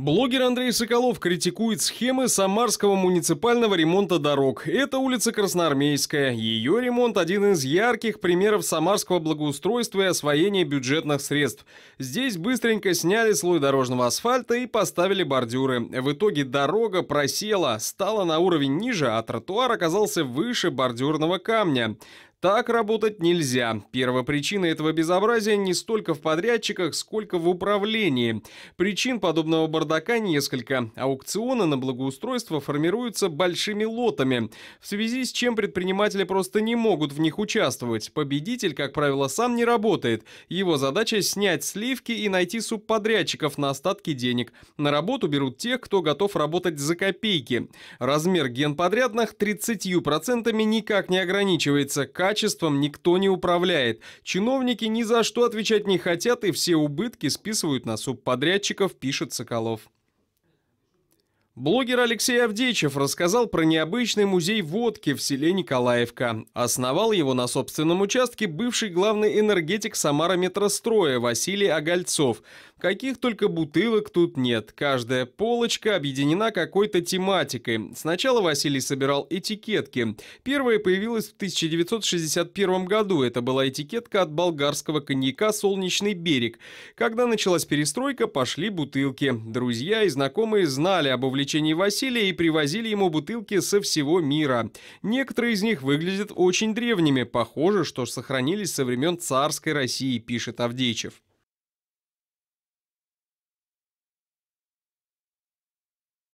Блогер Андрей Соколов критикует схемы Самарского муниципального ремонта дорог. Это улица Красноармейская. Ее ремонт – один из ярких примеров самарского благоустройства и освоения бюджетных средств. Здесь быстренько сняли слой дорожного асфальта и поставили бордюры. В итоге дорога просела, стала на уровень ниже, а тротуар оказался выше бордюрного камня. Так работать нельзя. Первопричина этого безобразия не столько в подрядчиках, сколько в управлении. Причин подобного бардака несколько. Аукционы на благоустройство формируются большими лотами, в связи с чем предприниматели просто не могут в них участвовать. Победитель, как правило, сам не работает. Его задача снять сливки и найти субподрядчиков на остатки денег. На работу берут тех, кто готов работать за копейки. Размер генподрядных 30% никак не ограничивается качеством никто не управляет. Чиновники ни за что отвечать не хотят и все убытки списывают на субподрядчиков, пишет Соколов. Блогер Алексей Авдеичев рассказал про необычный музей водки в селе Николаевка. Основал его на собственном участке бывший главный энергетик Самара метростроя Василий Огольцов – Каких только бутылок тут нет. Каждая полочка объединена какой-то тематикой. Сначала Василий собирал этикетки. Первая появилась в 1961 году. Это была этикетка от болгарского коньяка «Солнечный берег». Когда началась перестройка, пошли бутылки. Друзья и знакомые знали об увлечении Василия и привозили ему бутылки со всего мира. Некоторые из них выглядят очень древними. Похоже, что сохранились со времен царской России, пишет Авдеичев.